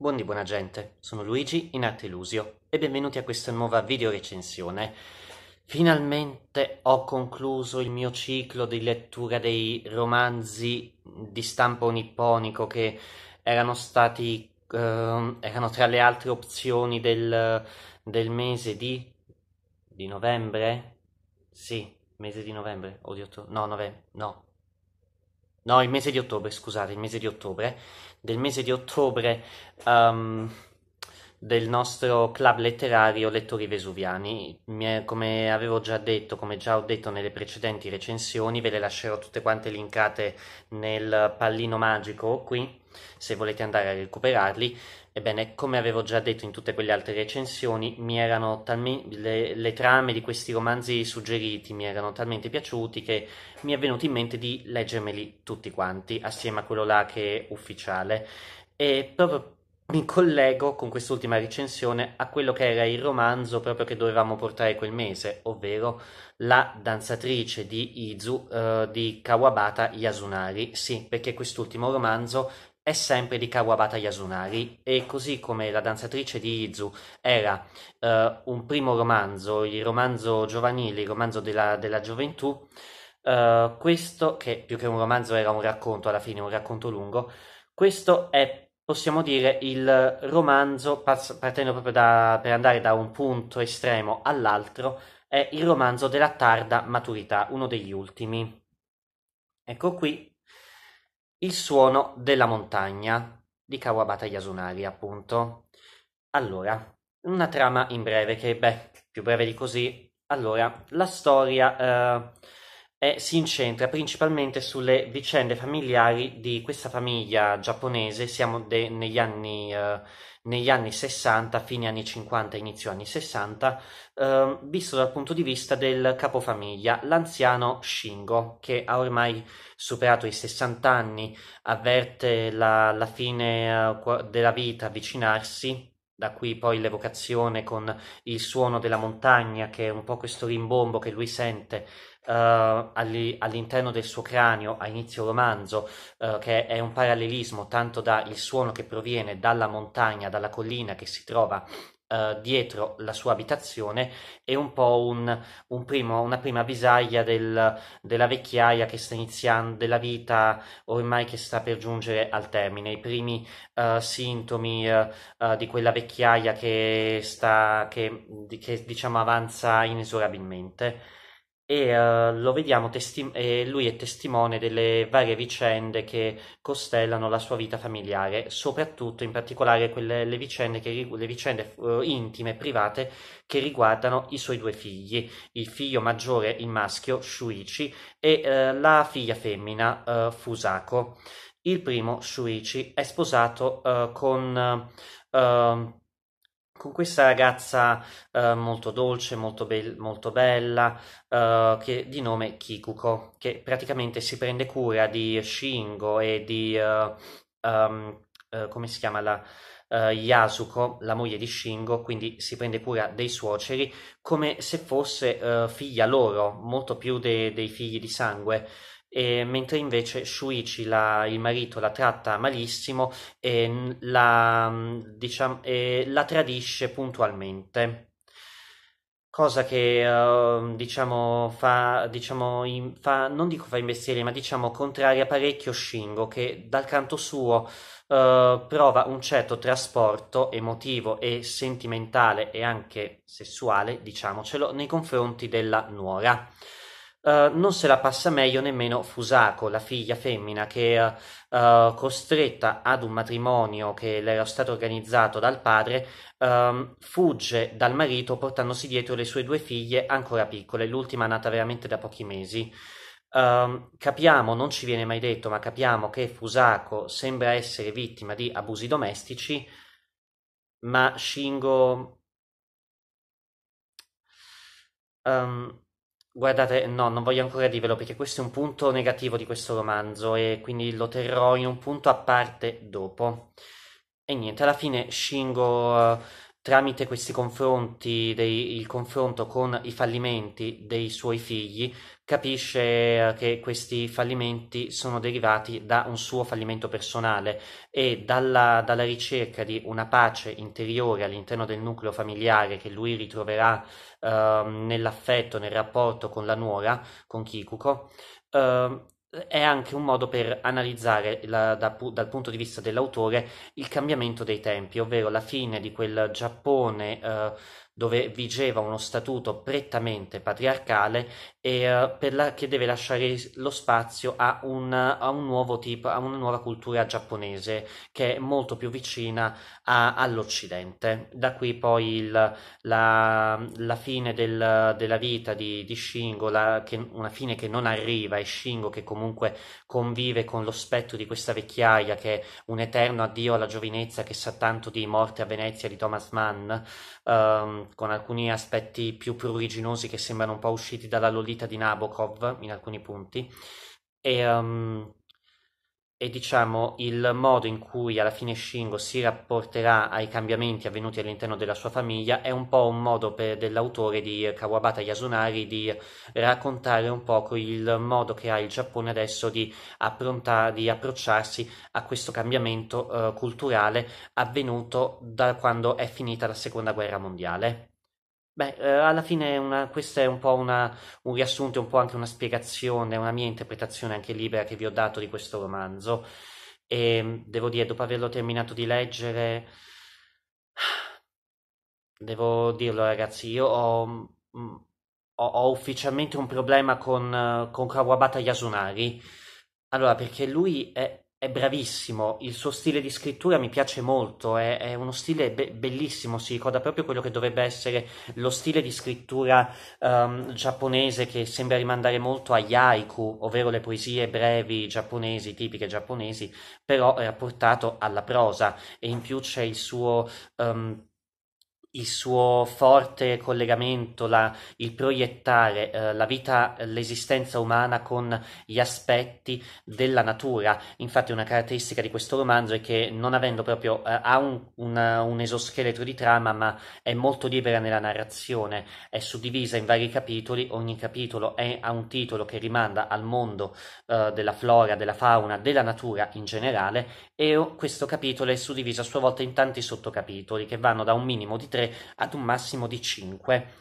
Buon di buona gente, sono Luigi in arte Ilusio e benvenuti a questa nuova video recensione. Finalmente ho concluso il mio ciclo di lettura dei romanzi di stampo nipponico che erano stati eh, erano tra le altre opzioni del, del mese di, di novembre? Sì, mese di novembre o di ottobre? No, novembre, no, No, il mese di ottobre, scusate, il mese di ottobre. Del mese di ottobre um, del nostro club letterario Lettori Vesuviani. Come avevo già detto, come già ho detto nelle precedenti recensioni, ve le lascerò tutte quante linkate nel pallino magico qui, se volete andare a recuperarli. Ebbene, come avevo già detto in tutte quelle altre recensioni, talmi- le, le, trame di questi romanzi suggeriti mi erano talmente piaciuti che mi è venuto in mente di leggermeli tutti quanti, assieme a quello là che è ufficiale. E proprio mi collego con quest'ultima recensione a quello che era il romanzo proprio che dovevamo portare quel mese, ovvero La danzatrice di Izu eh, di Kawabata Yasunari. Sì, perché quest'ultimo romanzo è sempre di Kawabata Yasunari e così come La danzatrice di Izu era eh, un primo romanzo, il romanzo giovanile, il romanzo della, della gioventù, eh, questo che più che un romanzo era un racconto alla fine, un racconto lungo, questo è possiamo dire il romanzo, partendo proprio da, per andare da un punto estremo all'altro, è il romanzo della tarda maturità, uno degli ultimi. Ecco qui il suono della montagna di Kawabata Yasunari, appunto. Allora, una trama in breve che, beh, più breve di così. Allora, la storia eh, e si incentra principalmente sulle vicende familiari di questa famiglia giapponese, siamo de- negli, anni, eh, negli, anni, 60, fine anni 50, inizio anni 60, eh, visto dal punto di vista del capofamiglia, l'anziano Shingo, che ha ormai superato i 60 anni, avverte la, la fine eh, della vita avvicinarsi, da qui poi l'evocazione con il suono della montagna, che è un po' questo rimbombo che lui sente uh, all'interno del suo cranio a inizio romanzo, uh, che è un parallelismo tanto dal suono che proviene dalla montagna, dalla collina che si trova Uh, dietro la sua abitazione è un po' un, un primo, una prima visaglia del, della vecchiaia che sta iniziando, della vita ormai che sta per giungere al termine, i primi uh, sintomi uh, di quella vecchiaia che sta, che, che diciamo avanza inesorabilmente e uh, lo vediamo, testi- eh, lui è testimone delle varie vicende che costellano la sua vita familiare, soprattutto in particolare quelle, le vicende, che, le vicende uh, intime, private, che riguardano i suoi due figli, il figlio maggiore, il maschio, Shuichi, e uh, la figlia femmina, Fusako. Il primo, Shuichi, è sposato con con questa ragazza eh, molto dolce, molto, be- molto bella, eh, che, di nome Kikuko, che praticamente si prende cura di Shingo e di, eh, um, come si chiama, la, eh, Yasuko, la moglie di Shingo, quindi si prende cura dei suoceri come se fosse eh, figlia loro, molto più de- dei figli di sangue. E, mentre invece Shuichi, la, il marito, la tratta malissimo e la, diciamo, e la tradisce puntualmente. Cosa che uh, diciamo, fa, diciamo, in, fa, non dico fa investire, ma diciamo contraria parecchio Shingo, che dal canto suo Uh, prova un certo trasporto emotivo e sentimentale e anche sessuale, diciamocelo, nei confronti della nuora. Eh, non se la passa meglio nemmeno Fusako, la figlia femmina che è uh, eh, eh, costretta ad un matrimonio che le era stato organizzato dal padre, um, fugge dal marito portandosi dietro le sue due figlie ancora piccole, l'ultima nata veramente da pochi mesi. Um, capiamo, non ci viene mai detto, ma capiamo che Fusako sembra essere vittima di abusi domestici, ma Shingo... Um, Guardate, no, non voglio ancora dirvelo perché questo è un punto negativo di questo romanzo e quindi lo terrò in un punto a parte dopo. E niente, alla fine Shingo, eh, tramite questi confronti, dei, il confronto con i fallimenti dei suoi figli, capisce eh, che questi fallimenti sono derivati da un suo fallimento personale e dalla, dalla ricerca di una pace interiore all'interno del nucleo familiare che lui ritroverà eh, nell'affetto, nel rapporto con la nuora, con Kikuko, eh, è anche un modo per analizzare la, da, dal punto di vista dell'autore il cambiamento dei tempi, ovvero la fine di quel Giappone eh, dove vigeva uno statuto prettamente patriarcale e, eh, la, che deve lasciare lo spazio a, un, a, un tipo, a una nuova cultura giapponese che è molto più vicina a, all'Occidente. Da qui poi il, la, la, fine del, della vita di, di Shingo, la, che, una fine che non arriva, e Shingo che comunque convive con lo spettro di questa vecchiaia che è un eterno addio alla giovinezza che sa tanto di morte a Venezia di Thomas Mann. Um, con alcuni aspetti più pruriginosi che sembrano un po' usciti dalla Lolita di Nabokov in alcuni punti. E, um, e diciamo il modo in cui alla fine Shingo si rapporterà ai cambiamenti avvenuti all'interno della sua famiglia è un po' un modo per, dell'autore di Kawabata Yasunari di raccontare un poco il modo che ha il Giappone adesso di, appronta- di approcciarsi a questo cambiamento eh, culturale avvenuto da quando è finita la seconda guerra mondiale. Beh, eh, alla fine una, questo è un po' una, un riassunto, un po' anche una spiegazione, una mia interpretazione anche libera che vi ho dato di questo romanzo. E ehm, devo dire, dopo averlo terminato di leggere, devo dirlo ragazzi, io ho, mm, ho, ho ufficialmente un problema con, eh, con Kawabata Yasunari. Allora, perché lui è è bravissimo, il suo stile di scrittura mi piace molto, è, è uno stile be- bellissimo, si ricorda proprio quello che dovrebbe essere lo stile di scrittura um, giapponese che sembra rimandare molto agli haiku, ovvero le poesie brevi giapponesi, tipiche giapponesi, però rapportato alla prosa e in più c'è il suo... Um, il suo forte collegamento, la, il proiettare eh, la vita, l'esistenza umana con gli aspetti della natura. Infatti una caratteristica di questo romanzo è che non avendo proprio, eh, ha un, una, un, esoscheletro di trama, ma è molto libera nella narrazione, è suddivisa in vari capitoli, ogni capitolo è, ha un titolo che rimanda al mondo eh, della flora, della fauna, della natura in generale e questo capitolo è suddiviso a sua volta in tanti sottocapitoli che vanno da un minimo di tre mentre ad un massimo di 5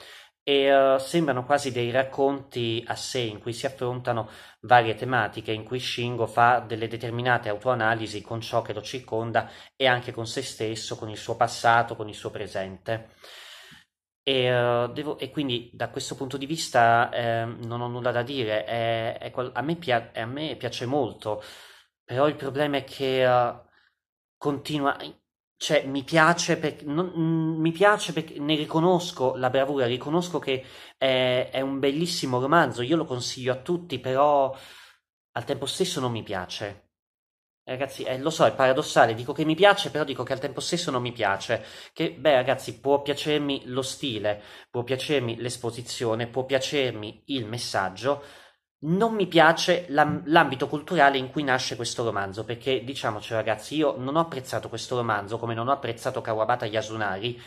e uh, sembrano quasi dei racconti a sé in cui si affrontano varie tematiche, in cui Shingo fa delle determinate autoanalisi con ciò che lo circonda e anche con se stesso, con il suo passato, con il suo presente. E, uh, devo, e quindi da questo punto di vista eh, non ho nulla da dire, è, è, a, me pia- a, me piace molto, però il problema è che uh, continua cioè, mi piace, per, non, mm, mi piace perché ne riconosco la bravura, riconosco che è, è, un bellissimo romanzo, io lo consiglio a tutti, però al tempo stesso non mi piace. Ragazzi, eh, lo so, è paradossale, dico che mi piace, però dico che al tempo stesso non mi piace. Che, beh, ragazzi, può piacermi lo stile, può piacermi l'esposizione, può piacermi il messaggio, non mi piace l'am- l'ambito culturale in cui nasce questo romanzo, perché diciamoci ragazzi, io non ho apprezzato questo romanzo come non ho apprezzato Kawabata Yasunari,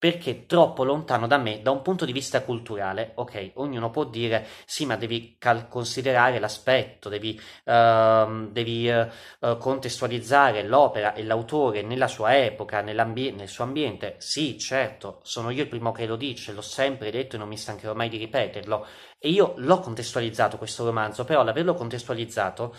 perché troppo lontano da me da un punto di vista culturale. Ok, ognuno può dire sì, ma devi cal- considerare l'aspetto, devi, uh, devi uh, contestualizzare l'opera e l'autore nella sua epoca, nel suo ambiente. Sì, certo, sono io il primo che lo dice, l'ho sempre detto e non mi stancherò mai di ripeterlo. E io l'ho contestualizzato questo romanzo, però l'averlo contestualizzato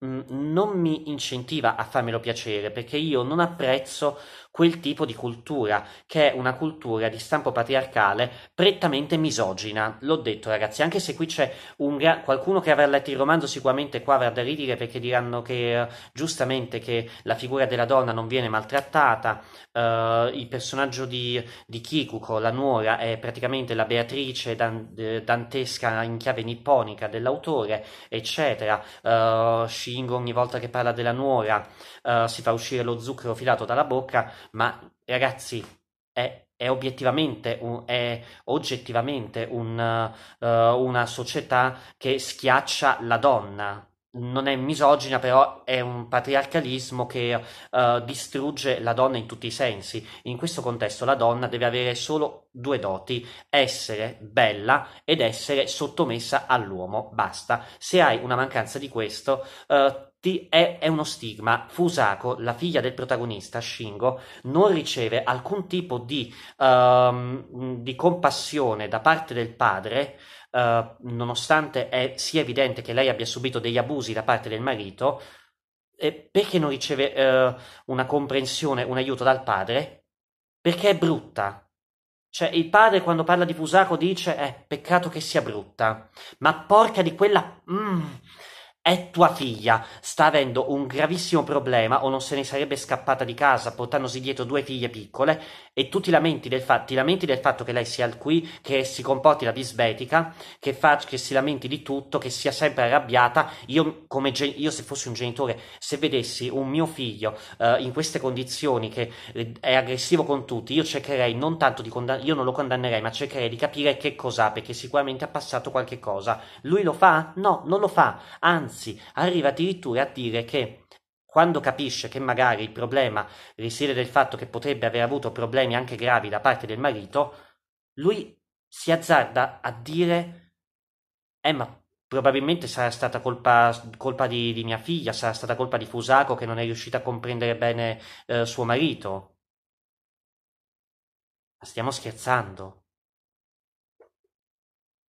mh, mm, non mi incentiva a farmelo piacere perché io non apprezzo quel tipo di cultura, che è una cultura di stampo patriarcale prettamente misogina. L'ho detto ragazzi, anche se qui c'è un, qualcuno che avrà letto il romanzo sicuramente qua avrà da ridire perché diranno che eh, giustamente che la figura della donna non viene maltrattata, eh, il personaggio di, di, Kikuko, la nuora, è praticamente la Beatrice dan, eh, dantesca in chiave nipponica dell'autore, eccetera. Eh, Shingo ogni volta che parla della nuora si fa uscire lo zucchero filato dalla bocca, ma ragazzi, è, è obiettivamente, un, è oggettivamente un, uh, una società che schiaccia la donna. Non è misogina, però è un patriarcalismo che uh, distrugge la donna in tutti i sensi. In questo contesto la donna deve avere solo due doti, essere bella ed essere sottomessa all'uomo. Basta. Se hai una mancanza di questo, uh, T è, è uno stigma. Fusako, la figlia del protagonista, Shingo, non riceve alcun tipo di, um, di compassione da parte del padre Uh, nonostante è, sia evidente che lei abbia subito degli abusi da parte del marito, eh, perché non riceve uh, una comprensione, un aiuto dal padre? Perché è brutta. Cioè, il padre quando parla di Fusako dice, eh, peccato che sia brutta, ma porca di quella... Mm è tua figlia, sta avendo un gravissimo problema o non se ne sarebbe scappata di casa portandosi dietro due figlie piccole e tu ti lamenti del, fa- ti lamenti del fatto che lei sia qui, che si comporti la bisbetica, che, fa- che si lamenti di tutto, che sia sempre arrabbiata. Io, come gen- io se fossi un genitore, se vedessi un mio figlio uh, in queste condizioni che eh, è aggressivo con tutti, io cercherei non tanto di condann- io non lo condannerei, ma cercherei di capire che cos'ha, perché sicuramente ha passato qualche cosa. Lui lo fa? No, non lo fa, anzi anzi arriva addirittura a dire che quando capisce che magari il problema risiede nel fatto che potrebbe aver avuto problemi anche gravi da parte del marito, lui si azzarda a dire: Eh, ma probabilmente sarà stata colpa, colpa di, di, mia figlia, sarà stata colpa di Fusaco che non è riuscita a comprendere bene eh, suo marito. Ma stiamo scherzando.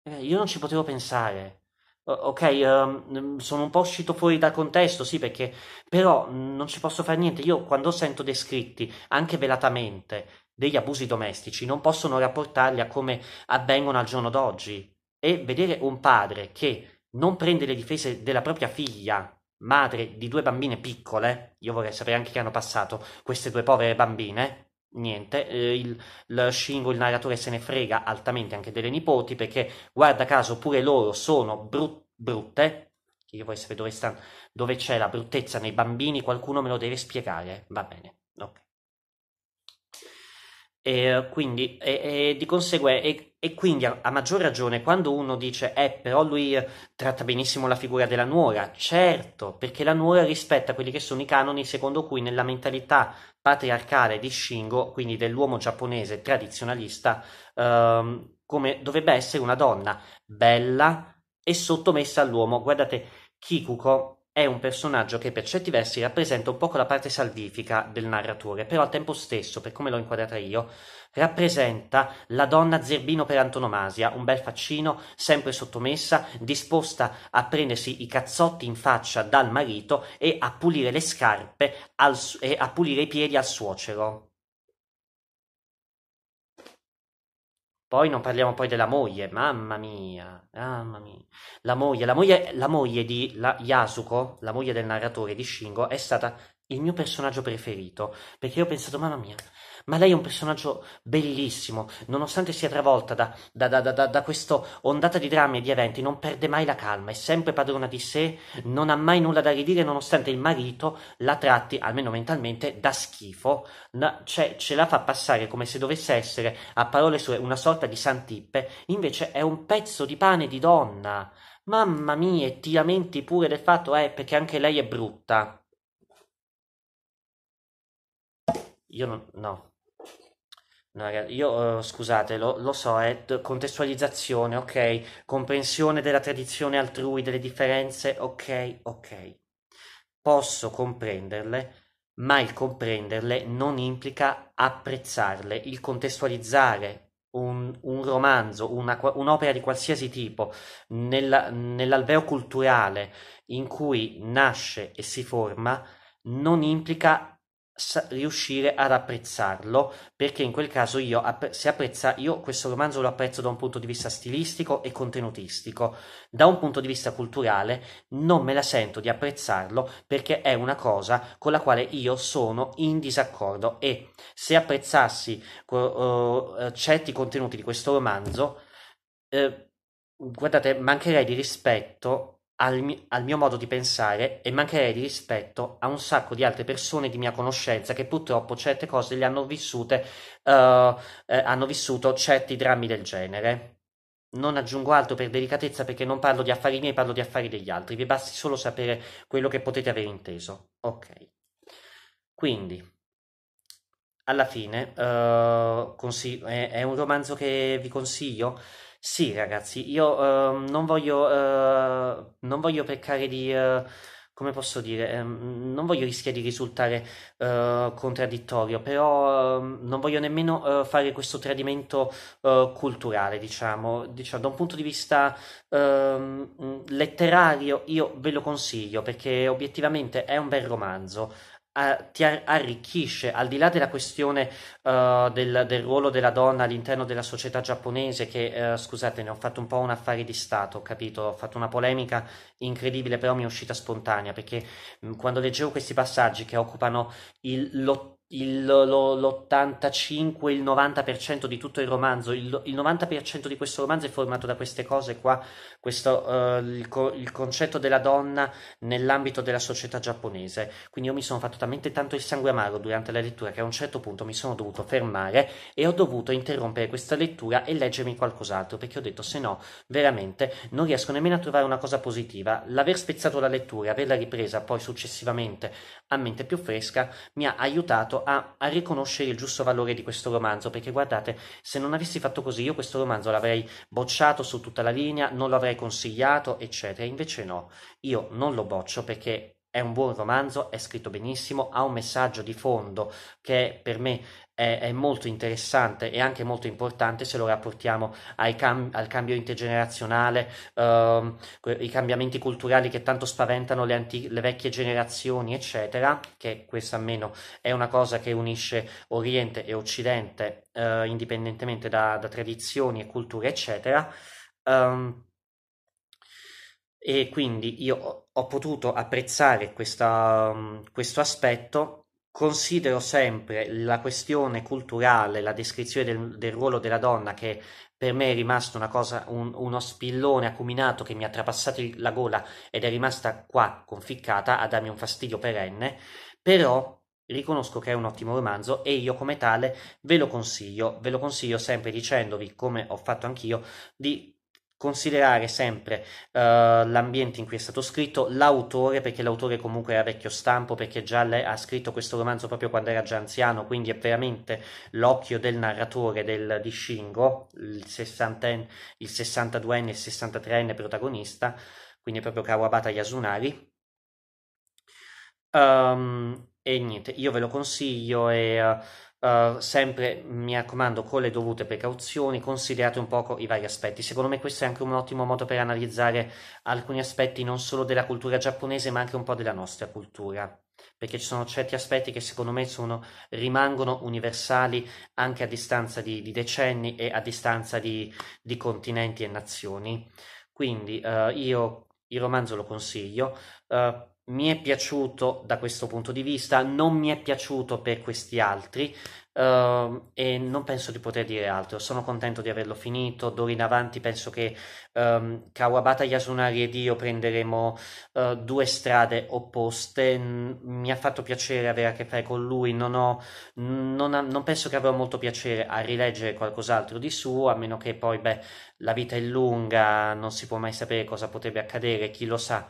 Eh, io non ci potevo pensare. Ok, um, sono un po' uscito fuori dal contesto, sì, perché però non ci posso fare niente. Io quando sento descritti, anche velatamente, degli abusi domestici, non possono rapportarli a come avvengono al giorno d'oggi. E vedere un padre che non prende le difese della propria figlia, madre di due bambine piccole, io vorrei sapere anche che hanno passato queste due povere bambine, niente, eh, il, il Shingo, il narratore, se ne frega altamente anche delle nipoti perché, guarda caso, pure loro sono brut, brutte. Che io voi sapete dove, stanno, dove c'è la bruttezza nei bambini, qualcuno me lo deve spiegare, va bene. E ehm, quindi, e, e di conseguenza, e, e, quindi a, a, maggior ragione quando uno dice, eh, però lui eh, tratta benissimo la figura della nuora, certo, perché la nuora rispetta quelli che sono i canoni secondo cui nella mentalità patriarcale di Shingo, quindi dell'uomo giapponese tradizionalista, ehm, come dovrebbe essere una donna, bella e sottomessa all'uomo. Guardate, Kikuko è un personaggio che per certi versi rappresenta un poco la parte salvifica del narratore, però al tempo stesso, per come l'ho inquadrata io, rappresenta la donna zerbino per antonomasia, un bel faccino, sempre sottomessa, disposta a prendersi i cazzotti in faccia dal marito e a pulire le scarpe al, e a pulire i piedi al suocero. Poi non parliamo poi della moglie, mamma mia, mamma mia. La moglie, la moglie, la moglie di la Yasuko, la moglie del narratore di Shingo, è stata il mio personaggio preferito, perché io ho pensato, mamma mia, ma lei è un personaggio bellissimo, nonostante sia travolta da, da, da, da, da questa ondata di drammi e di eventi, non perde mai la calma, è sempre padrona di sé, non ha mai nulla da ridire, nonostante il marito la tratti, almeno mentalmente, da schifo, cioè ce la fa passare come se dovesse essere, a parole sue, una sorta di santippe, invece è un pezzo di pane di donna. Mamma mia, e ti lamenti pure del fatto, eh, perché anche lei è brutta. Io non... no. No, io eh, scusate, lo, lo, so, è contestualizzazione, ok, comprensione della tradizione altrui, delle differenze, ok, ok. Posso comprenderle, ma il comprenderle non implica apprezzarle. Il contestualizzare un, un romanzo, una, un'opera di qualsiasi tipo, nella, nell'alveo culturale in cui nasce e si forma, non implica riuscire ad apprezzarlo perché in quel caso io se apprezza io questo romanzo lo apprezzo da un punto di vista stilistico e contenutistico da un punto di vista culturale non me la sento di apprezzarlo perché è una cosa con la quale io sono in disaccordo e se apprezzassi uh, certi contenuti di questo romanzo uh, guardate mancherei di rispetto al, mi- al mio modo di pensare e mancherei di rispetto a un sacco di altre persone di mia conoscenza che purtroppo certe cose le hanno vissute, eh, eh, hanno vissuto certi drammi del genere. Non aggiungo altro per delicatezza perché non parlo di affari miei, parlo di affari degli altri. Vi basti solo sapere quello che potete aver inteso. Ok. Quindi, alla fine, eh, consig- è, è un romanzo che vi consiglio. Sì, ragazzi, io uh, non, voglio, uh, non voglio peccare di. Uh, come posso dire? Um, non voglio rischiare di risultare eh, contraddittorio, però ehm, non voglio nemmeno fare questo tradimento culturale, diciamo. diciamo. Da un punto di vista letterario, io ve lo consiglio perché obiettivamente è un bel romanzo ti arricchisce, al di là della questione uh, del, del, ruolo della donna all'interno della società giapponese, che uh, scusate, ne ho fatto un po' un affare di Stato, ho capito? Ho fatto una polemica incredibile, però mi è uscita spontanea, perché mh, mm, quando leggevo questi passaggi che occupano il, lo, il, lo, l'85, il 90% di tutto il romanzo, il, il, 90% di questo romanzo è formato da queste cose qua, questo, uh, il, il, concetto della donna nell'ambito della società giapponese. Quindi io mi sono fatto talmente tanto il sangue amaro durante la lettura che a un certo punto mi sono dovuto fermare e ho dovuto interrompere questa lettura e leggermi qualcos'altro perché ho detto se no veramente non riesco nemmeno a trovare una cosa positiva. L'aver spezzato la lettura, averla ripresa poi successivamente a mente più fresca mi ha aiutato a, a, riconoscere il giusto valore di questo romanzo, perché guardate, se non avessi fatto così io questo romanzo l'avrei bocciato su tutta la linea, non lo avrei consigliato, eccetera. Invece no, io non lo boccio perché è un buon romanzo, è scritto benissimo, ha un messaggio di fondo che per me è, è, molto interessante e anche molto importante se lo rapportiamo cam- al cambio intergenerazionale, ehm, i cambiamenti culturali che tanto spaventano le, anti- le, vecchie generazioni, eccetera, che questa almeno è una cosa che unisce Oriente e Occidente, eh, indipendentemente da, da, tradizioni e culture, eccetera. Um, e quindi io ho potuto apprezzare questa, um, questo aspetto considero sempre la questione culturale, la descrizione del, del, ruolo della donna che per me è rimasto una cosa, un, uno spillone acuminato che mi ha trapassato la gola ed è rimasta qua conficcata a darmi un fastidio perenne, però riconosco che è un ottimo romanzo e io come tale ve lo consiglio, ve lo consiglio sempre dicendovi, come ho fatto anch'io, di considerare sempre uh, l'ambiente in cui è stato scritto, l'autore, perché l'autore comunque era vecchio stampo, perché già le- ha scritto questo romanzo proprio quando era già anziano, quindi è veramente l'occhio del narratore del, di Shingo, il, 60 il 62enne e il 63enne protagonista, quindi è proprio Kawabata Yasunari. Um, e niente, io ve lo consiglio e... Uh, eh, sempre mi raccomando con le dovute precauzioni considerate un poco i vari aspetti secondo me questo è anche un ottimo modo per analizzare alcuni aspetti non solo della cultura giapponese ma anche un po' della nostra cultura perché ci sono certi aspetti che secondo me sono, rimangono universali anche a distanza di, di decenni e a distanza di, di continenti e nazioni quindi uh, io il romanzo lo consiglio uh, mi è piaciuto da questo punto di vista, non mi è piaciuto per questi altri uh, e non penso di poter dire altro. Sono contento di averlo finito. D'ora in avanti penso che um, Kawabata Yasunari ed io prenderemo uh, due strade opposte. mi ha fatto piacere avere a che fare con lui. Non, ho, non, ha, non, penso che avrò molto piacere a rileggere qualcos'altro di suo, a meno che poi, beh, la vita è lunga, non si può mai sapere cosa potrebbe accadere, chi lo sa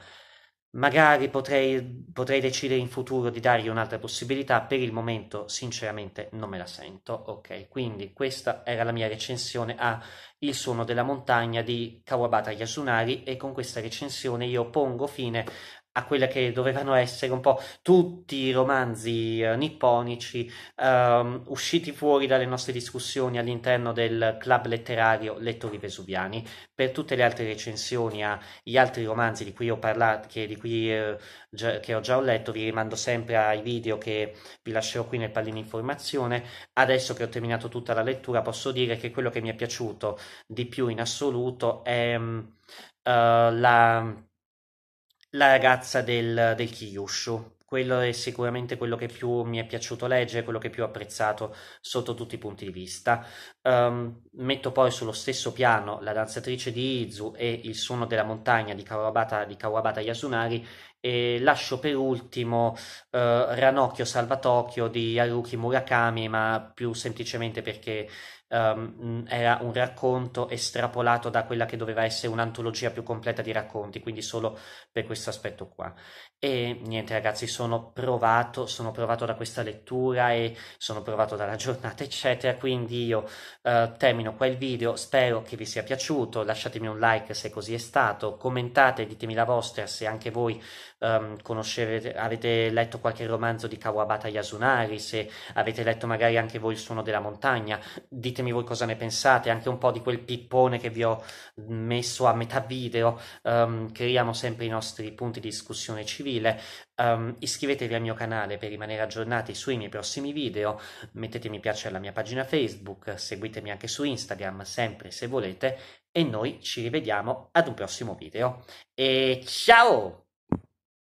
Magari potrei, potrei decidere in futuro di dargli un'altra possibilità, per il momento sinceramente non me la sento. Ok, quindi questa era la mia recensione a Il suono della montagna di Kawabata Yasunari e con questa recensione io pongo fine a quella che dovevano essere un po' tutti i romanzi eh, nipponici ehm, usciti fuori dalle nostre discussioni all'interno del club letterario Lettori Vesuviani. Per tutte le altre recensioni agli altri romanzi di cui ho parlato, che, di cui, eh, già, che ho già letto, vi rimando sempre ai video che vi lascerò qui nel pallino informazione. Adesso che ho terminato tutta la lettura posso dire che quello che mi è piaciuto di più in assoluto è um, uh, la la ragazza del, del Kyushu. Quello è sicuramente quello che più mi è piaciuto leggere, quello che più ho apprezzato sotto tutti i punti di vista. Um, metto poi sullo stesso piano la danzatrice di Izu e il suono della montagna di Kawabata, di Kawabata Yasunari e lascio per ultimo uh, Ranocchio Salvatocchio di Haruki Murakami, ma più semplicemente perché um, era un racconto estrapolato da quella che doveva essere un'antologia più completa di racconti, quindi solo per questo aspetto qua. E niente ragazzi, sono provato, sono provato da questa lettura e sono provato dalla giornata, eccetera, quindi io uh, termino qua il video, spero che vi sia piaciuto, lasciatemi un like se così è stato, commentate, ditemi la vostra se anche voi um, avete letto qualche romanzo di Kawabata Yasunari, se avete letto magari anche voi il suono della montagna, ditemi ditemi voi cosa ne pensate, anche un po' di quel pippone che vi ho messo a metà video, um, creiamo sempre i nostri punti di discussione civile, um, iscrivetevi al mio canale per rimanere aggiornati sui miei prossimi video, mettete mi piace alla mia pagina Facebook, seguitemi anche su Instagram sempre se volete e noi ci rivediamo ad un prossimo video. E ciao!